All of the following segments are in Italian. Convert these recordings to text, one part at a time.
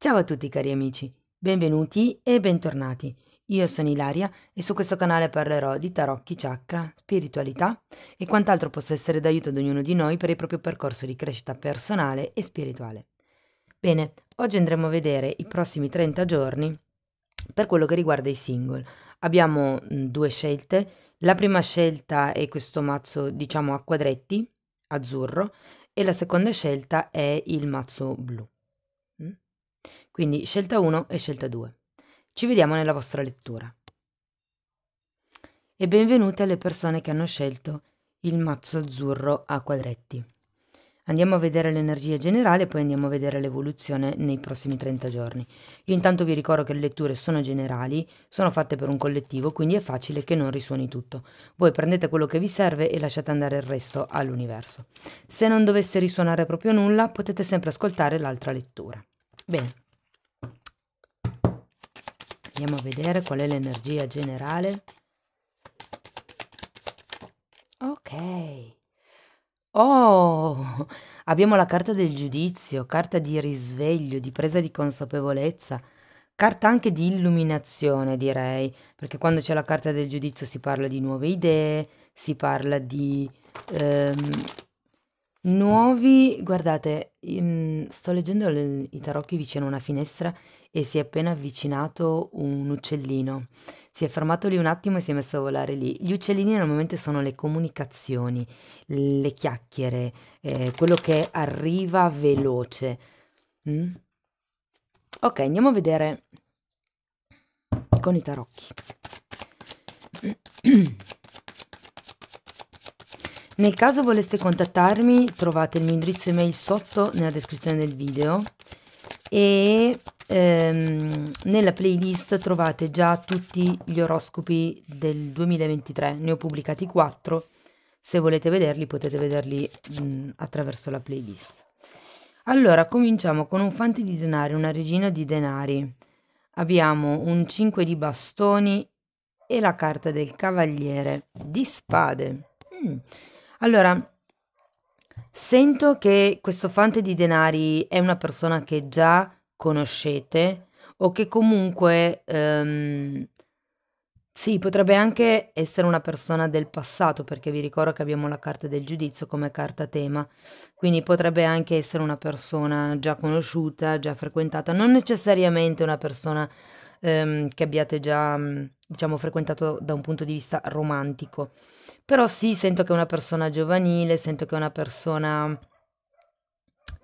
Ciao a tutti cari amici, benvenuti e bentornati. Io sono Ilaria e su questo canale parlerò di tarocchi, chakra, spiritualità e quant'altro possa essere d'aiuto ad ognuno di noi per il proprio percorso di crescita personale e spirituale. Bene, oggi andremo a vedere i prossimi 30 giorni per quello che riguarda i single. Abbiamo mm, due scelte. La prima scelta è questo mazzo, diciamo, a quadretti, azzurro, e la seconda scelta è il mazzo blu. Quindi scelta 1 e scelta 2. Ci vediamo nella vostra lettura. E benvenute alle persone che hanno scelto il mazzo azzurro a quadretti. Andiamo a vedere l'energia generale e poi andiamo a vedere l'evoluzione nei prossimi 30 giorni. Io intanto vi ricordo che le letture sono generali, sono fatte per un collettivo, quindi è facile che non risuoni tutto. Voi prendete quello che vi serve e lasciate andare il resto all'universo. Se non dovesse risuonare proprio nulla, potete sempre ascoltare l'altra lettura. Bene. Andiamo a vedere qual è l'energia generale. Ok. Oh, abbiamo la carta del giudizio, carta di risveglio, di presa di consapevolezza, carta anche di illuminazione, direi, perché quando c'è la carta del giudizio si parla di nuove idee, si parla di ehm, Nuovi, guardate, sto leggendo i tarocchi vicino a una finestra e si è appena avvicinato un uccellino. Si è fermato lì un attimo e si è messo a volare lì. Gli uccellini normalmente sono le comunicazioni, le chiacchiere, eh, quello che arriva veloce. Mm? Ok, andiamo a vedere con i tarocchi. Nel caso voleste contattarmi trovate il mio indirizzo email sotto nella descrizione del video e ehm, nella playlist trovate già tutti gli oroscopi del 2023, ne ho pubblicati 4, se volete vederli potete vederli mh, attraverso la playlist. Allora, cominciamo con un fante di denari, una regina di denari. Abbiamo un 5 di bastoni e la carta del cavaliere di spade. Mm. Allora, sento che questo fante di denari è una persona che già conoscete o che comunque ehm, sì, potrebbe anche essere una persona del passato, perché vi ricordo che abbiamo la carta del giudizio come carta tema, quindi potrebbe anche essere una persona già conosciuta, già frequentata, non necessariamente una persona ehm, che abbiate già, diciamo, frequentato da un punto di vista romantico. Però sì, sento che è una persona giovanile, sento che è una persona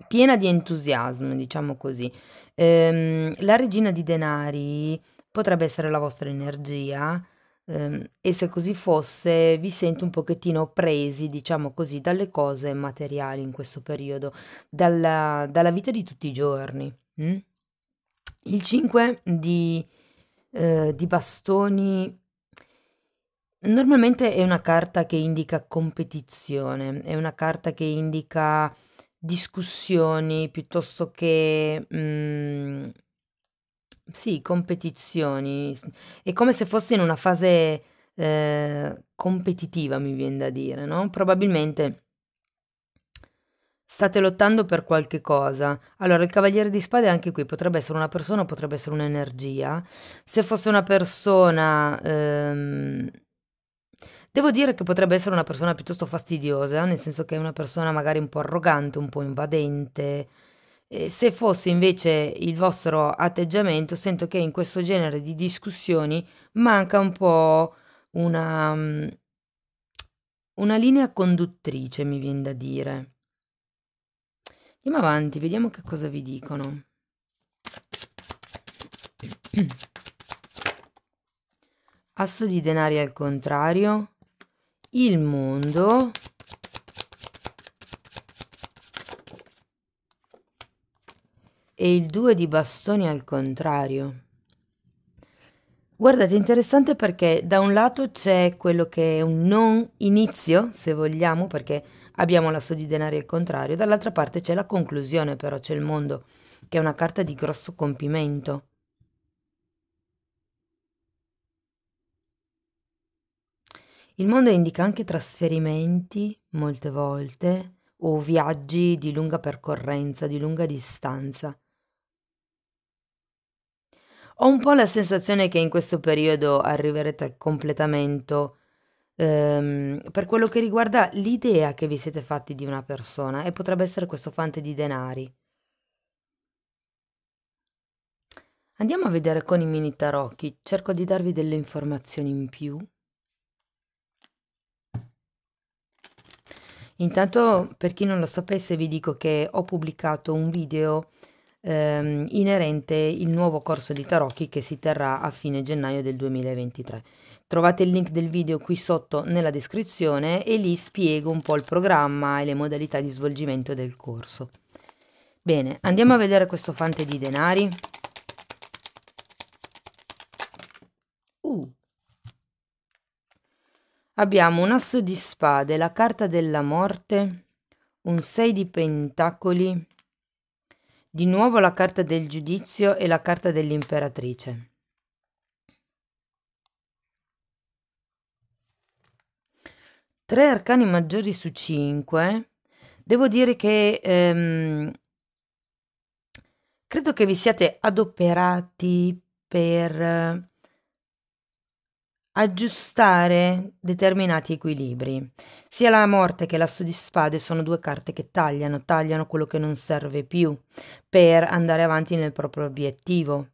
piena di entusiasmo, diciamo così. Ehm, la regina di denari potrebbe essere la vostra energia ehm, e se così fosse vi sento un pochettino presi, diciamo così, dalle cose materiali in questo periodo, dalla, dalla vita di tutti i giorni. Hm? Il 5 di, eh, di bastoni Normalmente è una carta che indica competizione, è una carta che indica discussioni piuttosto che, mhmm, sì, competizioni. è come se fosse in una fase, ehm, competitiva, mi viene da dire, no, probabilmente state lottando per qualche cosa. Allora, il cavaliere di spade anche qui potrebbe essere una persona, potrebbe essere un'energia. Se fosse una persona, ehm Devo dire che potrebbe essere una persona piuttosto fastidiosa, nel senso che è una persona magari un po' arrogante, un po' invadente. E se fosse invece il vostro atteggiamento, sento che in questo genere di discussioni manca un po' una, mm, una linea conduttrice, mi viene da dire. Andiamo avanti, vediamo che cosa vi dicono. Asso di denari al contrario il mondo e il due di bastoni al contrario. Guardate, interessante perché da un lato c'è quello che è un non inizio, se vogliamo, perché abbiamo l'asso di denari al contrario, dall'altra parte c'è la conclusione, però c'è il mondo, che è una carta di grosso compimento. Il mondo indica anche trasferimenti, molte volte, o viaggi di lunga percorrenza, di lunga distanza. Ho un po' la sensazione che in questo periodo arriverete al completamento ehm, per quello che riguarda l'idea che vi siete fatti di una persona e potrebbe essere questo fante di denari. Andiamo a vedere con i mini tarocchi, cerco di darvi delle informazioni in più. Intanto, per chi non lo sapesse, vi dico che ho pubblicato un video ehm, inerente il nuovo corso di tarocchi che si terrà a fine gennaio del 2023. Trovate il link del video qui sotto nella descrizione e lì spiego un po' il programma e le modalità di svolgimento del corso. Bene, andiamo a vedere questo fante di denari. Uh, Abbiamo un asso di spade, la carta della morte, un 6 di pentacoli, di nuovo la carta del giudizio e la carta dell'imperatrice. Tre arcani maggiori su cinque. Devo dire che ehm, credo che vi siate adoperati per aggiustare determinati equilibri. Sia la morte che l'asso di spade sono due carte che tagliano, tagliano quello che non serve più per andare avanti nel proprio obiettivo.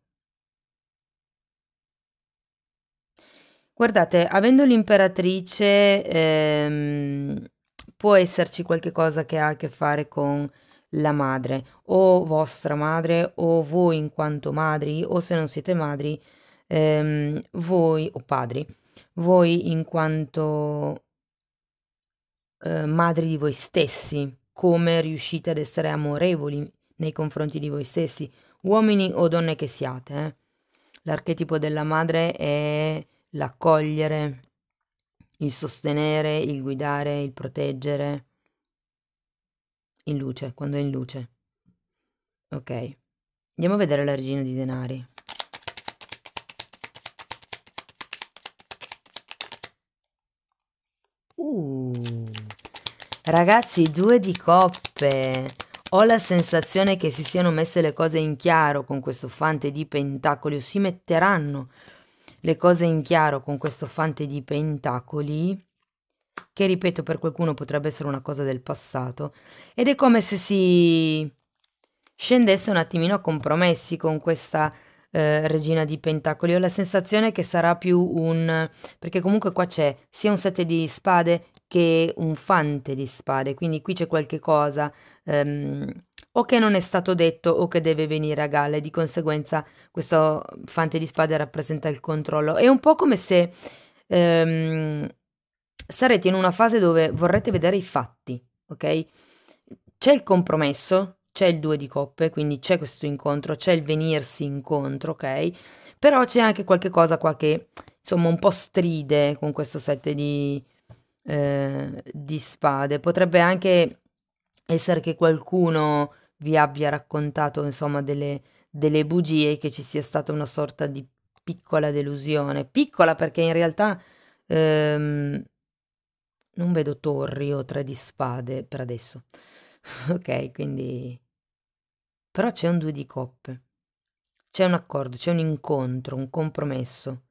Guardate, avendo l'imperatrice ehm, può esserci qualche cosa che ha a che fare con la madre, o vostra madre, o voi in quanto madri, o se non siete madri, ehm, voi o padri, voi in quanto eh, madri di voi stessi, come riuscite ad essere amorevoli nei confronti di voi stessi, uomini o donne che siate. Eh? L'archetipo della madre è l'accogliere, il sostenere, il guidare, il proteggere. In luce, quando è in luce. Ok. Andiamo a vedere la regina di denari. Ragazzi, due di coppe. Ho la sensazione che si siano messe le cose in chiaro con questo fante di pentacoli, o si metteranno le cose in chiaro con questo fante di pentacoli, che ripeto per qualcuno potrebbe essere una cosa del passato, ed è come se si scendesse un attimino a compromessi con questa eh, regina di pentacoli. Ho la sensazione che sarà più un... perché comunque qua c'è sia un sette di spade che un fan te li spare, quindi qui c'è qualche cosa ehm, o che non è stato detto o che deve venire a galla e di conseguenza questo fante di spade rappresenta il controllo. È un po' come se ehm, sarete in una fase dove vorrete vedere i fatti, ok? C'è il compromesso, c'è il due di coppe, quindi c'è questo incontro, c'è il venirsi incontro, ok? Però c'è anche qualche cosa qua che insomma un po' stride con questo set di, Ehm, di spade. Potrebbe anche essere che qualcuno vi abbia raccontato, insomma, delle, delle bugie, che ci sia stata una sorta di piccola delusione. Piccola perché in realtà ehm, non vedo torri o tre di spade per adesso. ok, quindi... Però c'è un due di coppe. C'è un accordo, c'è un incontro, un compromesso.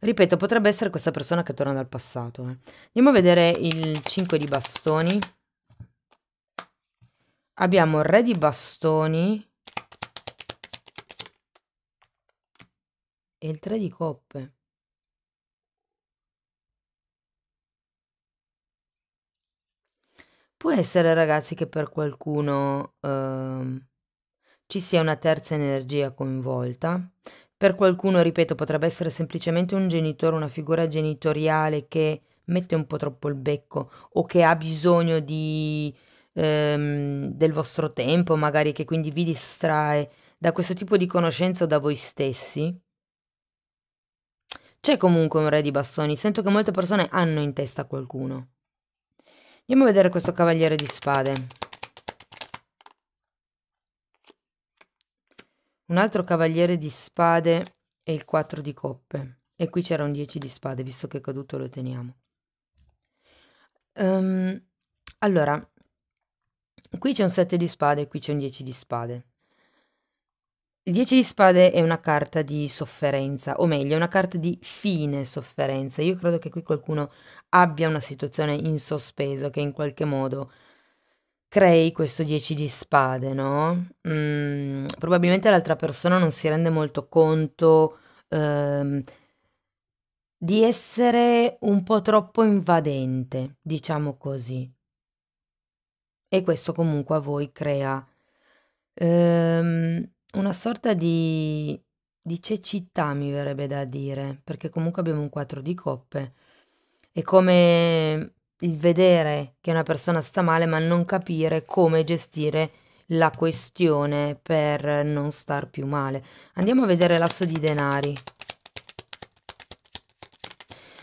Ripeto, potrebbe essere questa persona che torna dal passato. Eh. Andiamo a vedere il 5 di bastoni. Abbiamo il re di bastoni. E il 3 di coppe. Può essere, ragazzi, che per qualcuno eh, ci sia una terza energia coinvolta per qualcuno, ripeto, potrebbe essere semplicemente un genitore, una figura genitoriale che mette un po' troppo il becco o che ha bisogno di, ehm, del vostro tempo, magari che quindi vi distrae da questo tipo di conoscenza o da voi stessi. C'è comunque un re di bastoni, sento che molte persone hanno in testa qualcuno. Andiamo a vedere questo cavaliere di spade. Un altro cavaliere di spade e il 4 di coppe. E qui c'era un 10 di spade, visto che è caduto lo teniamo. Um, allora, qui c'è un 7 di spade e qui c'è un 10 di spade. Il 10 di spade è una carta di sofferenza, o meglio, è una carta di fine sofferenza. Io credo che qui qualcuno abbia una situazione in sospeso che in qualche modo crei questo 10 di spade, no? Mm, probabilmente l'altra persona non si rende molto conto ehm, di essere un po' troppo invadente, diciamo così. E questo comunque a voi crea ehm, una sorta di, di cecità, mi verrebbe da dire, perché comunque abbiamo un 4 di coppe. È come il vedere che una persona sta male ma non capire come gestire la questione per non star più male. Andiamo a vedere l'asso di denari.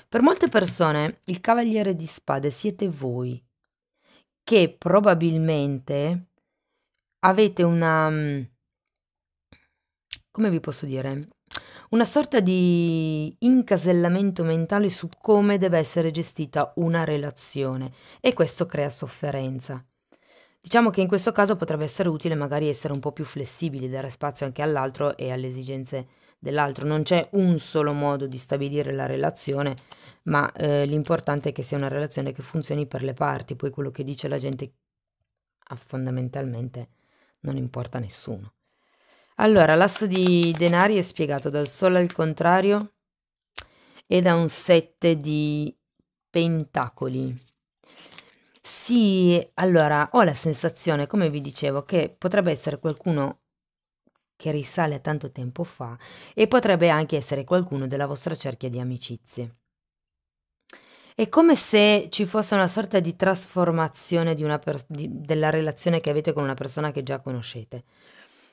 Per molte persone il cavaliere di spade siete voi che probabilmente avete una... Mm, come vi posso dire? una sorta di incasellamento mentale su come deve essere gestita una relazione e questo crea sofferenza. Diciamo che in questo caso potrebbe essere utile magari essere un po' più flessibili, dare spazio anche all'altro e alle esigenze dell'altro. Non c'è un solo modo di stabilire la relazione, ma eh, l'importante è che sia una relazione che funzioni per le parti, poi quello che dice la gente ah, fondamentalmente non importa a nessuno. Allora, l'asso di denari è spiegato dal Sole al contrario e da un sette di pentacoli. Sì, allora ho la sensazione, come vi dicevo, che potrebbe essere qualcuno che risale a tanto tempo fa e potrebbe anche essere qualcuno della vostra cerchia di amicizie. È come se ci fosse una sorta di trasformazione di una per- di, della relazione che avete con una persona che già conoscete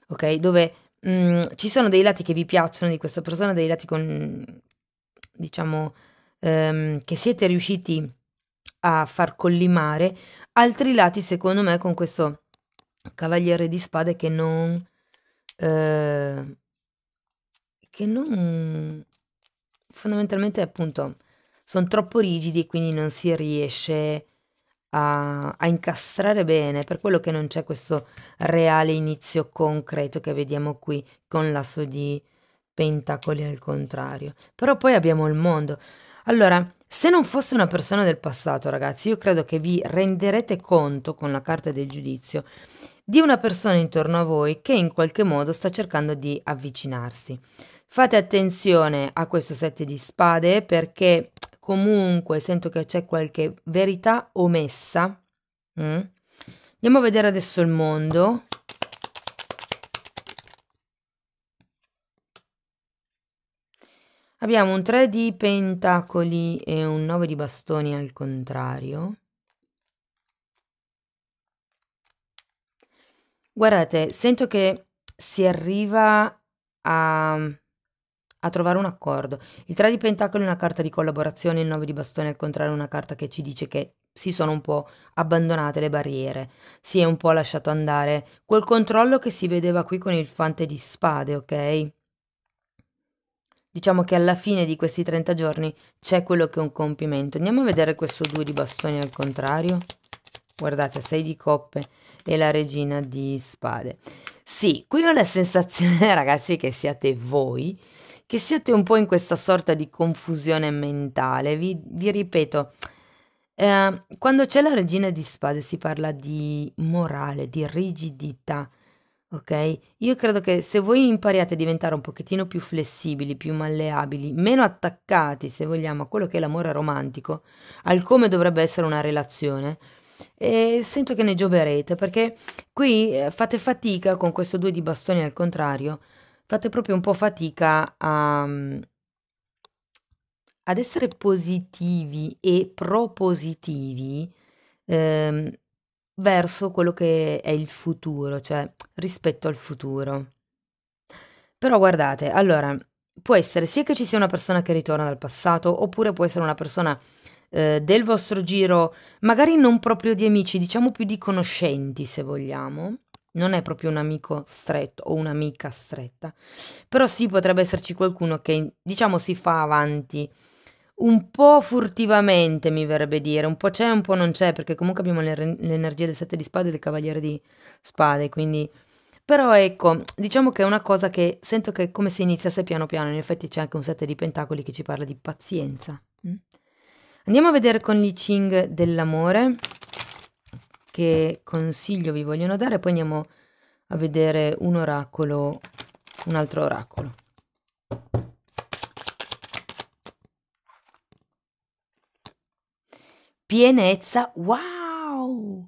ok? Dove mh, mm, ci sono dei lati che vi piacciono di questa persona, dei lati con, diciamo, ehm, che siete riusciti a far collimare, altri lati secondo me con questo cavaliere di spade che non... Eh, che non... fondamentalmente appunto sono troppo rigidi e quindi non si riesce a, a incastrare bene, per quello che non c'è questo reale inizio concreto che vediamo qui con l'asso di pentacoli al contrario. Però poi abbiamo il mondo. Allora, se non fosse una persona del passato, ragazzi, io credo che vi renderete conto con la carta del giudizio di una persona intorno a voi che in qualche modo sta cercando di avvicinarsi. Fate attenzione a questo set di spade perché comunque sento che c'è qualche verità omessa. Mm? Andiamo a vedere adesso il mondo. Abbiamo un 3 di pentacoli e un 9 di bastoni al contrario. Guardate, sento che si arriva a a trovare un accordo. Il 3 di Pentacolo è una carta di collaborazione, il 9 di Bastone al contrario è una carta che ci dice che si sono un po' abbandonate le barriere, si è un po' lasciato andare quel controllo che si vedeva qui con il fante di spade, ok? Diciamo che alla fine di questi 30 giorni c'è quello che è un compimento. Andiamo a vedere questo 2 di bastoni al contrario. Guardate, 6 di coppe e la regina di spade. Sì, qui ho la sensazione, ragazzi, che siate voi che siate un po' in questa sorta di confusione mentale. Vi, vi ripeto, eh, quando c'è la regina di spade si parla di morale, di rigidità, ok? Io credo che se voi impariate a diventare un pochettino più flessibili, più malleabili, meno attaccati, se vogliamo, a quello che è l'amore romantico, al come dovrebbe essere una relazione, e sento che ne gioverete perché qui eh, fate fatica con questo due di bastoni al contrario fate proprio un po' fatica a, mm, ad essere positivi e propositivi ehm, verso quello che è il futuro, cioè rispetto al futuro. Però guardate, allora, può essere sia che ci sia una persona che ritorna dal passato, oppure può essere una persona eh, del vostro giro, magari non proprio di amici, diciamo più di conoscenti se vogliamo, non è proprio un amico stretto o un'amica stretta, però sì potrebbe esserci qualcuno che diciamo si fa avanti un po' furtivamente, mi verrebbe dire, un po' c'è, un po' non c'è, perché comunque abbiamo l'ener- l'energia del sette di spade e del cavaliere di spade, quindi... Però ecco, diciamo che è una cosa che sento che come se iniziasse piano piano, in effetti c'è anche un sette di pentacoli che ci parla di pazienza. Mm. Andiamo a vedere con l'I Ching dell'amore che consiglio vi vogliono dare, poi andiamo a vedere un oracolo, un altro oracolo. Pienezza, wow!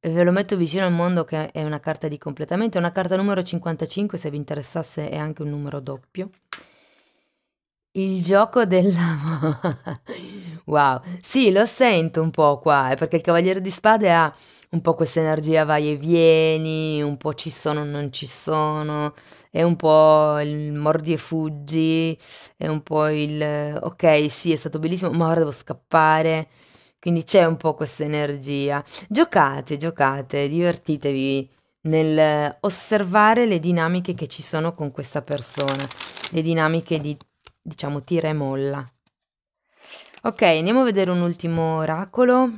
E ve lo metto vicino al mondo che è una carta di completamento, è una carta numero 55, se vi interessasse è anche un numero doppio. Il gioco dell'amore. wow, sì, lo sento un po' qua, è eh, perché il Cavaliere di Spade ha un po' questa energia vai e vieni, un po' ci sono non ci sono, è un po' il mordi e fuggi, è un po' il ok, sì, è stato bellissimo, ma ora devo scappare. Quindi c'è un po' questa energia. Giocate, giocate, divertitevi nel osservare le dinamiche che ci sono con questa persona, le dinamiche di, diciamo, tira e molla. Ok, andiamo a vedere un ultimo oracolo.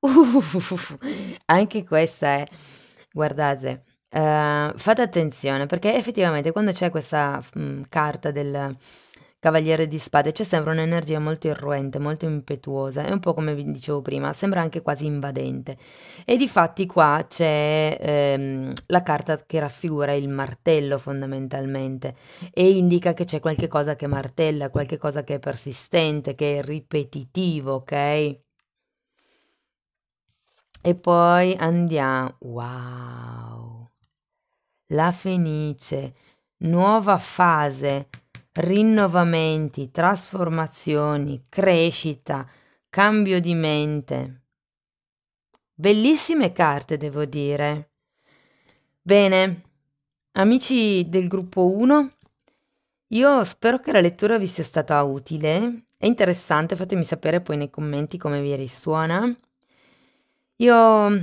Uh, anche questa è, guardate, eh, fate attenzione perché effettivamente quando c'è questa mh, mm, carta del Cavaliere di Spade c'è sempre un'energia molto irruente, molto impetuosa, è un po' come vi dicevo prima, sembra anche quasi invadente. E di fatti qua c'è ehm, la carta che raffigura il martello fondamentalmente e indica che c'è qualche cosa che martella, qualche cosa che è persistente, che è ripetitivo, ok? E poi andiamo, wow, la Fenice, nuova fase, rinnovamenti, trasformazioni, crescita, cambio di mente. Bellissime carte, devo dire. Bene, amici del gruppo 1, io spero che la lettura vi sia stata utile. e interessante, fatemi sapere poi nei commenti come vi risuona. Io mm,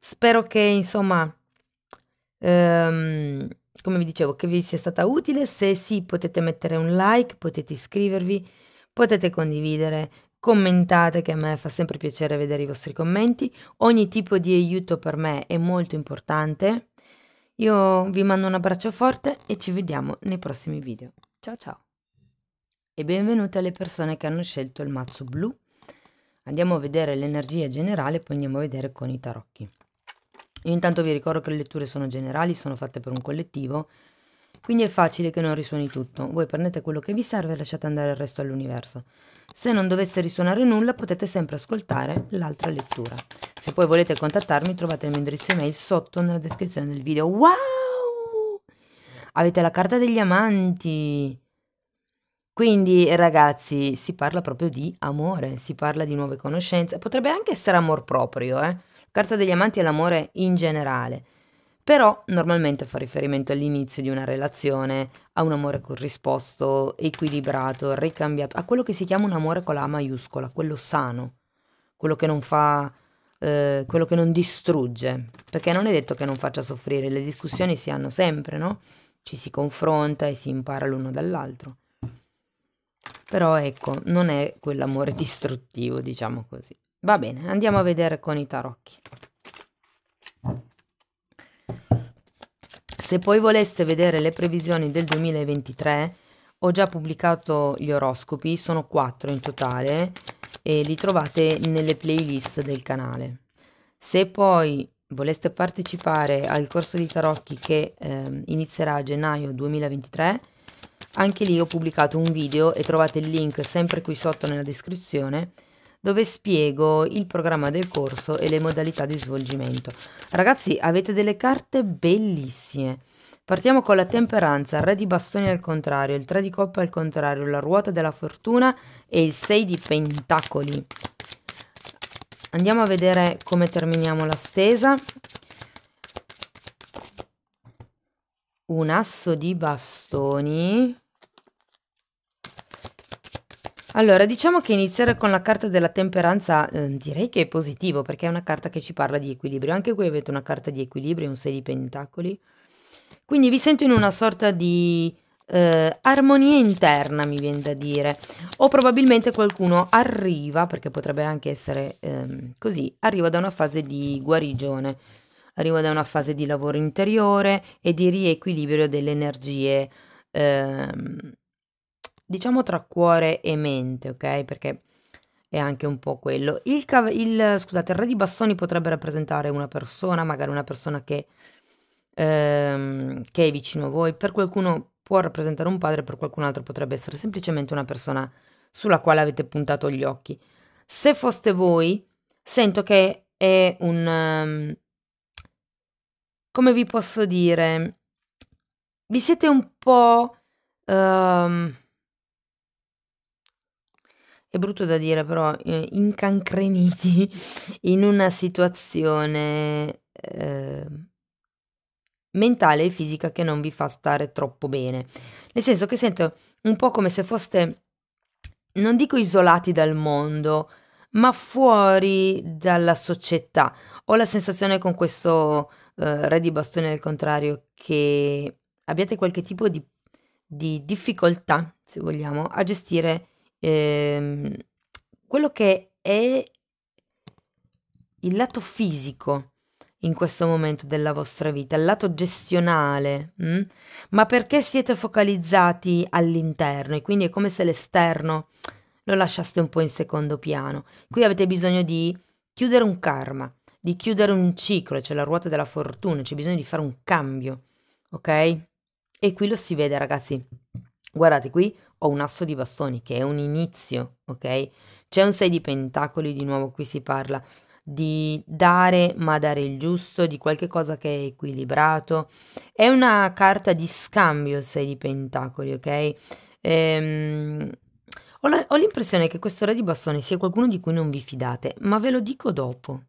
spero che, insomma, ehm, come vi dicevo, che vi sia stata utile. Se sì, potete mettere un like, potete iscrivervi, potete condividere, commentate che a me fa sempre piacere vedere i vostri commenti. Ogni tipo di aiuto per me è molto importante. Io vi mando un abbraccio forte e ci vediamo nei prossimi video. Ciao ciao! E benvenute alle persone che hanno scelto il mazzo blu andiamo a vedere l'energia generale, e poi andiamo a vedere con i tarocchi. Io intanto vi ricordo che le letture sono generali, sono fatte per un collettivo, quindi è facile che non risuoni tutto. Voi prendete quello che vi serve e lasciate andare il resto all'universo. Se non dovesse risuonare nulla, potete sempre ascoltare l'altra lettura. Se poi volete contattarmi, trovate il mio indirizzo email sotto nella descrizione del video. Wow! Avete la carta degli amanti! Quindi ragazzi, si parla proprio di amore, si parla di nuove conoscenze, potrebbe anche essere amor proprio, eh? Carta degli amanti è l'amore in generale, però normalmente fa riferimento all'inizio di una relazione, a un amore corrisposto, equilibrato, ricambiato, a quello che si chiama un amore con la A maiuscola, quello sano, quello che non fa eh, quello che non distrugge, perché non è detto che non faccia soffrire, le discussioni si hanno sempre, no? Ci si confronta e si impara l'uno dall'altro. Però ecco, non è quell'amore distruttivo, diciamo così. Va bene, andiamo a vedere con i tarocchi. Se poi voleste vedere le previsioni del 2023, ho già pubblicato gli oroscopi, sono quattro in totale e li trovate nelle playlist del canale. Se poi voleste partecipare al corso di tarocchi che eh, inizierà a gennaio 2023, anche lì ho pubblicato un video e trovate il link sempre qui sotto nella descrizione dove spiego il programma del corso e le modalità di svolgimento. Ragazzi, avete delle carte bellissime. Partiamo con la temperanza, il re di bastoni al contrario, il 3 di coppe al contrario, la ruota della fortuna e il 6 di pentacoli. Andiamo a vedere come terminiamo la stesa. Un asso di bastoni, allora, diciamo che iniziare con la carta della temperanza eh, direi che è positivo perché è una carta che ci parla di equilibrio. Anche qui avete una carta di equilibrio, un 6 di pentacoli. Quindi vi sento in una sorta di eh, armonia interna, mi viene da dire. O probabilmente qualcuno arriva, perché potrebbe anche essere ehm, così, arriva da una fase di guarigione, arriva da una fase di lavoro interiore e di riequilibrio delle energie. Ehm, diciamo tra cuore e mente, ok? Perché è anche un po' quello. Il, cav- il, scusate, il re di bastoni potrebbe rappresentare una persona, magari una persona che, ehm, che è vicino a voi. Per qualcuno può rappresentare un padre, per qualcun altro potrebbe essere semplicemente una persona sulla quale avete puntato gli occhi. Se foste voi, sento che è un... Um, come vi posso dire? Vi siete un po'... Um, è brutto da dire però, eh, incancreniti in una situazione eh, mentale e fisica che non vi fa stare troppo bene. Nel senso che sento un po' come se foste, non dico isolati dal mondo, ma fuori dalla società. Ho la sensazione con questo eh, re di bastone al contrario che abbiate qualche tipo di, di difficoltà, se vogliamo, a gestire Ehm, quello che è il lato fisico in questo momento della vostra vita, il lato gestionale, mh? Mm? ma perché siete focalizzati all'interno e quindi è come se l'esterno lo lasciaste un po' in secondo piano. Qui avete bisogno di chiudere un karma, di chiudere un ciclo, c'è cioè la ruota della fortuna, c'è bisogno di fare un cambio, ok? E qui lo si vede ragazzi, guardate qui ho un asso di bastoni che è un inizio, ok? C'è un 6 di pentacoli, di nuovo qui si parla di dare, ma dare il giusto, di qualche cosa che è equilibrato. È una carta di scambio il 6 di pentacoli, ok? Ehm, ho, la, ho l'impressione che questo re di bastoni sia qualcuno di cui non vi fidate, ma ve lo dico dopo.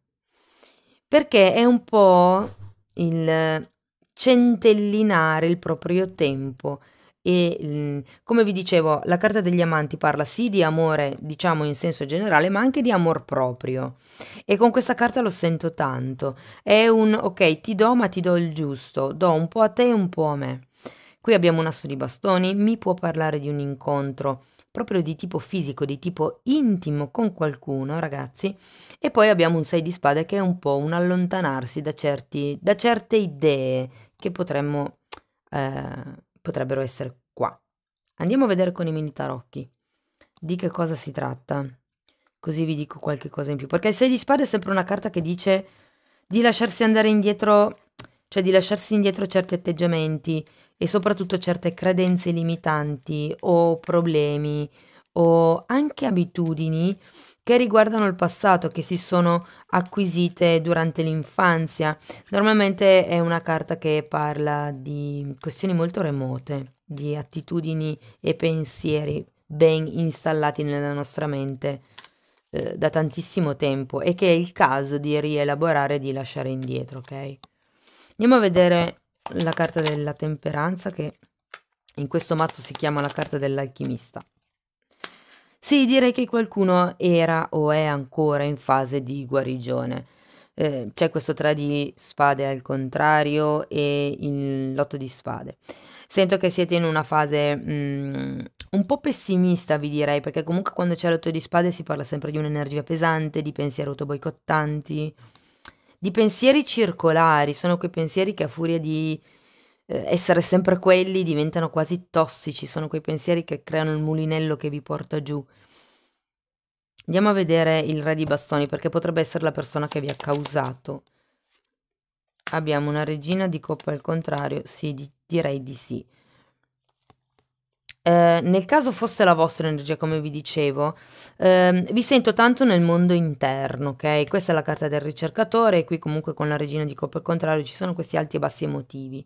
Perché è un po' il centellinare il proprio tempo e mm, come vi dicevo, la carta degli amanti parla sì di amore, diciamo in senso generale, ma anche di amor proprio. E con questa carta lo sento tanto. È un ok, ti do, ma ti do il giusto, do un po' a te e un po' a me. Qui abbiamo un asso di bastoni, mi può parlare di un incontro proprio di tipo fisico, di tipo intimo con qualcuno, ragazzi. E poi abbiamo un sei di spade che è un po' un allontanarsi da, certi, da certe idee che potremmo eh, potrebbero essere qua. Andiamo a vedere con i mini tarocchi di che cosa si tratta. Così vi dico qualche cosa in più. Perché il 6 di spade è sempre una carta che dice di lasciarsi andare indietro, cioè di lasciarsi indietro certi atteggiamenti e soprattutto certe credenze limitanti o problemi o anche abitudini che riguardano il passato, che si sono acquisite durante l'infanzia. Normalmente è una carta che parla di questioni molto remote, di attitudini e pensieri ben installati nella nostra mente eh, da tantissimo tempo e che è il caso di rielaborare e di lasciare indietro, ok? Andiamo a vedere la carta della temperanza che in questo mazzo si chiama la carta dell'alchimista. Sì, direi che qualcuno era o è ancora in fase di guarigione. Eh, c'è questo 3 di spade al contrario e il lotto di spade. Sento che siete in una fase mh, mm, un po' pessimista, vi direi, perché comunque quando c'è l'otto di spade si parla sempre di un'energia pesante, di pensieri autoboicottanti, di pensieri circolari. Sono quei pensieri che a furia di eh, essere sempre quelli diventano quasi tossici, sono quei pensieri che creano il mulinello che vi porta giù. Andiamo a vedere il re di bastoni perché potrebbe essere la persona che vi ha causato. Abbiamo una regina di coppa al contrario, sì, di, direi di sì. Eh, nel caso fosse la vostra energia, come vi dicevo, ehm, vi sento tanto nel mondo interno, ok? Questa è la carta del ricercatore e qui comunque con la regina di coppa al contrario ci sono questi alti e bassi emotivi.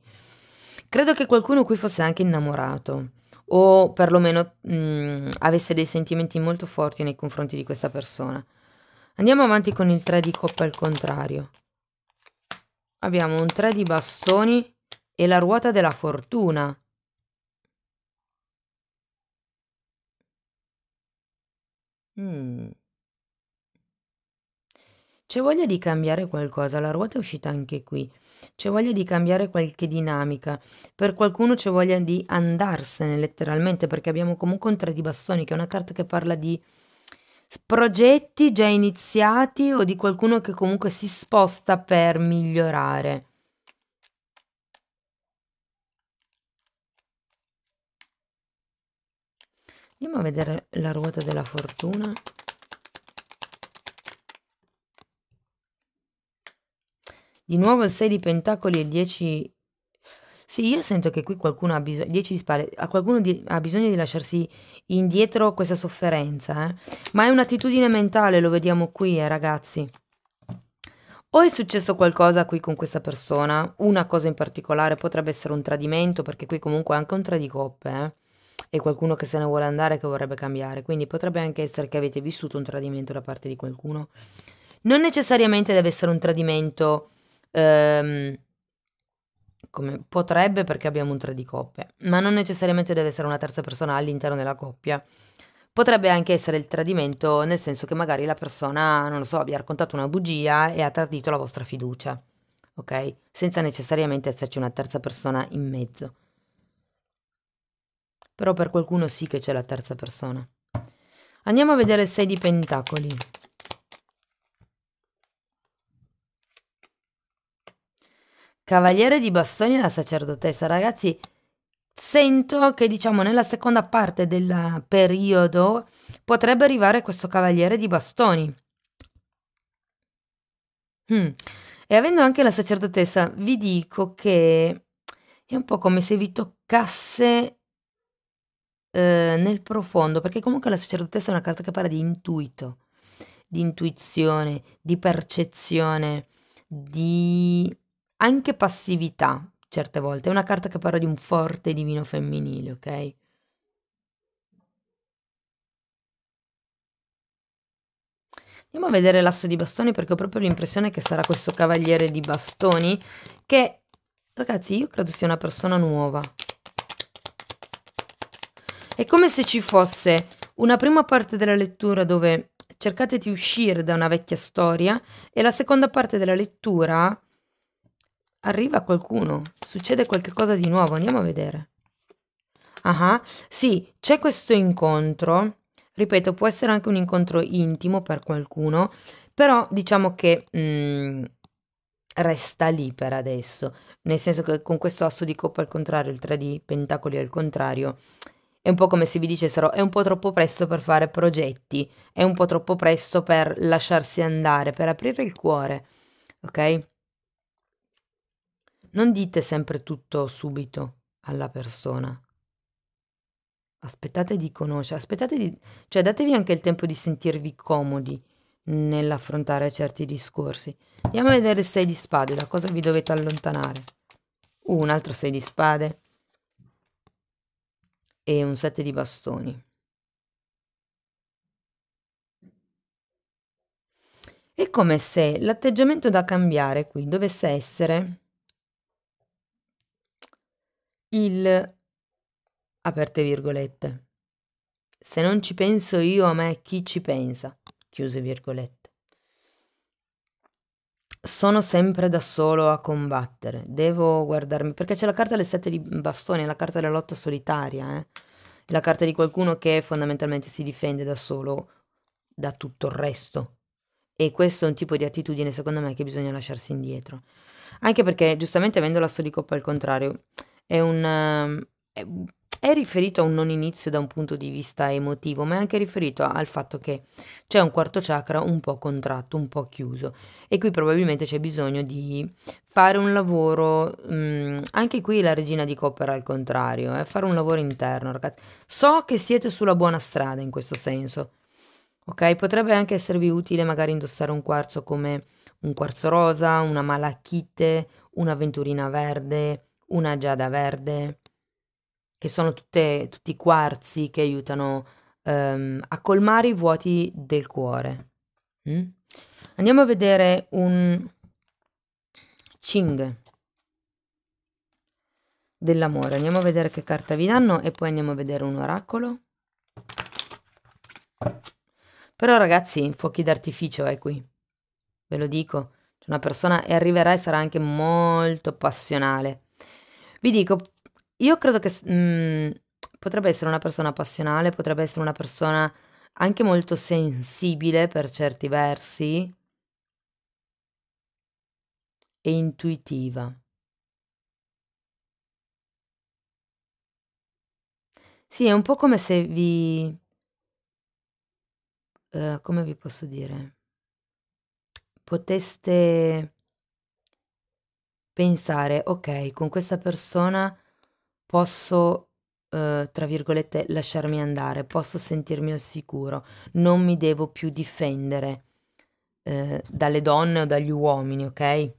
Credo che qualcuno qui fosse anche innamorato o perlomeno mh, mm, avesse dei sentimenti molto forti nei confronti di questa persona. Andiamo avanti con il 3 di coppa al contrario. Abbiamo un 3 di bastoni e la ruota della fortuna. Mm. C'è voglia di cambiare qualcosa, la ruota è uscita anche qui c'è voglia di cambiare qualche dinamica, per qualcuno c'è voglia di andarsene letteralmente, perché abbiamo comunque un 3 di bastoni, che è una carta che parla di progetti già iniziati o di qualcuno che comunque si sposta per migliorare. Andiamo a vedere la ruota della fortuna. Di nuovo il 6 di pentacoli e il 10... Sì, io sento che qui qualcuno ha bisogno... 10 di spade. A qualcuno di... ha bisogno di lasciarsi indietro questa sofferenza, eh? Ma è un'attitudine mentale, lo vediamo qui, eh, ragazzi. O è successo qualcosa qui con questa persona, una cosa in particolare potrebbe essere un tradimento, perché qui comunque è anche un tradicoppe, eh? e qualcuno che se ne vuole andare che vorrebbe cambiare, quindi potrebbe anche essere che avete vissuto un tradimento da parte di qualcuno. Non necessariamente deve essere un tradimento Ehm, come potrebbe perché abbiamo un tre di coppe, ma non necessariamente deve essere una terza persona all'interno della coppia. Potrebbe anche essere il tradimento, nel senso che magari la persona, non lo so, vi ha raccontato una bugia e ha tradito la vostra fiducia, ok? Senza necessariamente esserci una terza persona in mezzo. Però per qualcuno sì che c'è la terza persona. Andiamo a vedere il 6 di pentacoli. Cavaliere di Bastoni e la sacerdotessa, ragazzi, sento che diciamo nella seconda parte del periodo potrebbe arrivare questo Cavaliere di Bastoni. Hmm. E avendo anche la sacerdotessa, vi dico che è un po' come se vi toccasse eh, nel profondo, perché comunque la sacerdotessa è una carta che parla di intuito, di intuizione, di percezione, di anche passività, certe volte. È una carta che parla di un forte divino femminile, ok? Andiamo a vedere l'asso di bastoni perché ho proprio l'impressione che sarà questo cavaliere di bastoni che, ragazzi, io credo sia una persona nuova. È come se ci fosse una prima parte della lettura dove cercate di uscire da una vecchia storia e la seconda parte della lettura Arriva qualcuno, succede qualcosa di nuovo, andiamo a vedere. Ah, sì, c'è questo incontro, ripeto, può essere anche un incontro intimo per qualcuno, però diciamo che mh, mm, resta lì per adesso, nel senso che con questo asso di coppa al contrario, il 3 di pentacoli al contrario, è un po' come se vi dicessero è un po' troppo presto per fare progetti, è un po' troppo presto per lasciarsi andare, per aprire il cuore, ok? Non dite sempre tutto subito alla persona. Aspettate di conoscere, aspettate di... cioè datevi anche il tempo di sentirvi comodi nell'affrontare certi discorsi. Andiamo a vedere il 6 di spade, da cosa vi dovete allontanare. Uh, un altro 6 di spade e un 7 di bastoni. È come se l'atteggiamento da cambiare qui dovesse essere il... aperte virgolette. Se non ci penso io a me, chi ci pensa? chiuse virgolette. Sono sempre da solo a combattere, devo guardarmi, perché c'è la carta delle sette di bastoni, la carta della lotta solitaria, eh? la carta di qualcuno che fondamentalmente si difende da solo da tutto il resto. E questo è un tipo di attitudine, secondo me, che bisogna lasciarsi indietro. Anche perché, giustamente, avendo l'asso di coppa al contrario, è un... Ehm, è è riferito a un non inizio da un punto di vista emotivo, ma è anche riferito al fatto che c'è un quarto chakra un po' contratto, un po' chiuso e qui probabilmente c'è bisogno di fare un lavoro, mh, mm, anche qui la regina di coppera al contrario, è eh, fare un lavoro interno, ragazzi. So che siete sulla buona strada in questo senso. Ok, potrebbe anche esservi utile magari indossare un quarzo come un quarzo rosa, una malachite, un'avventurina verde, una giada verde, che sono tutte, tutti quarzi che aiutano um, a colmare i vuoti del cuore. Mm? Andiamo a vedere un Ching dell'amore. Andiamo a vedere che carta vi danno e poi andiamo a vedere un oracolo. Però ragazzi, fuochi d'artificio è qui. Ve lo dico, una persona e arriverà e sarà anche molto passionale. Vi dico, io credo che mh, mm, potrebbe essere una persona passionale, potrebbe essere una persona anche molto sensibile per certi versi e intuitiva. Sì, è un po' come se vi... Uh, come vi posso dire? Poteste pensare, ok, con questa persona posso, eh, tra virgolette, lasciarmi andare, posso sentirmi al sicuro, non mi devo più difendere eh, dalle donne o dagli uomini, ok?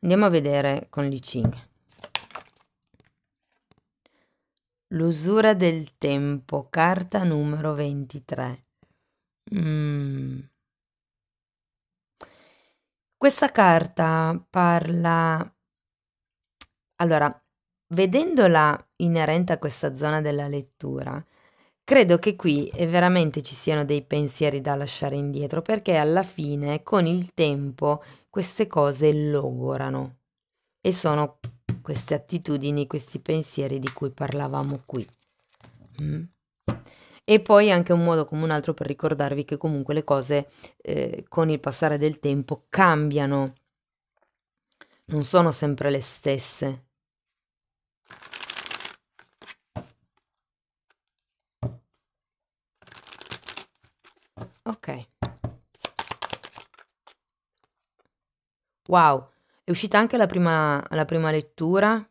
Andiamo a vedere con Li Ching. L'usura del tempo, carta numero 23. Mmm... Questa carta parla allora, vedendola inerente a questa zona della lettura, credo che qui eh, veramente ci siano dei pensieri da lasciare indietro, perché alla fine, con il tempo, queste cose logorano e sono queste attitudini, questi pensieri di cui parlavamo qui. Mm. E poi anche un modo come un altro per ricordarvi che comunque le cose eh, con il passare del tempo cambiano, non sono sempre le stesse. Ok. Wow, è uscita anche la prima, la prima lettura.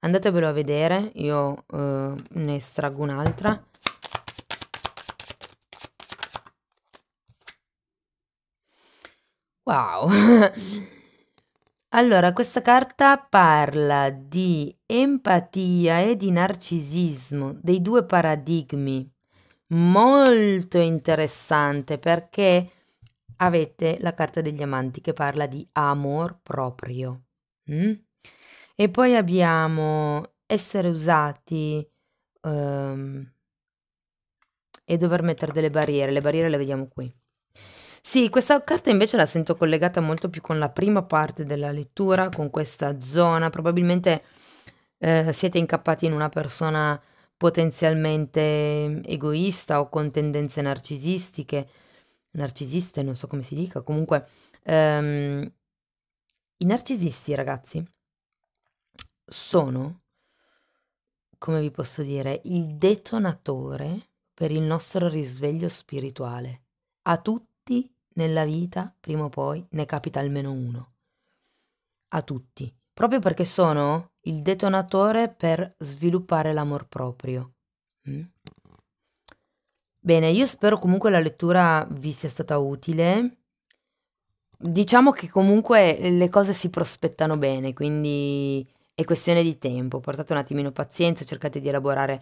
Andatevelo a vedere, io eh, ne estraggo un'altra. Wow. Allora, questa carta parla di empatia e di narcisismo, dei due paradigmi. Molto interessante perché avete la carta degli amanti che parla di amor proprio. Mm? E poi abbiamo essere usati um, e dover mettere delle barriere. Le barriere le vediamo qui. Sì, questa carta invece la sento collegata molto più con la prima parte della lettura, con questa zona. Probabilmente eh, siete incappati in una persona potenzialmente mm, egoista o con tendenze narcisistiche, narcisiste, non so come si dica, comunque ehm, i narcisisti, ragazzi, sono, come vi posso dire, il detonatore per il nostro risveglio spirituale a tutti tutti nella vita, prima o poi, ne capita almeno uno. A tutti. Proprio perché sono il detonatore per sviluppare l'amor proprio. Mm? Bene, io spero comunque la lettura vi sia stata utile. Diciamo che comunque le cose si prospettano bene, quindi è questione di tempo. Portate un attimino pazienza, cercate di elaborare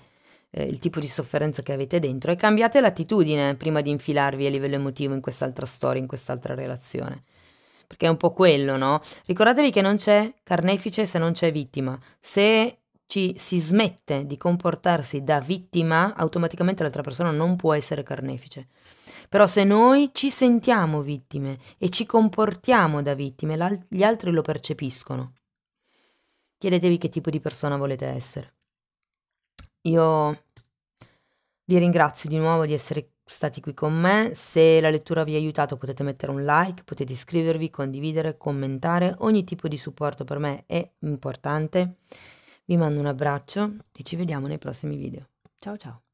eh, il tipo di sofferenza che avete dentro e cambiate l'attitudine prima di infilarvi a livello emotivo in quest'altra storia, in quest'altra relazione. Perché è un po' quello, no? Ricordatevi che non c'è carnefice se non c'è vittima. Se ci si smette di comportarsi da vittima, automaticamente l'altra persona non può essere carnefice. Però se noi ci sentiamo vittime e ci comportiamo da vittime, gli altri lo percepiscono. Chiedetevi che tipo di persona volete essere. Io vi ringrazio di nuovo di essere stati qui con me. Se la lettura vi ha aiutato potete mettere un like, potete iscrivervi, condividere, commentare. Ogni tipo di supporto per me è importante. Vi mando un abbraccio e ci vediamo nei prossimi video. Ciao ciao!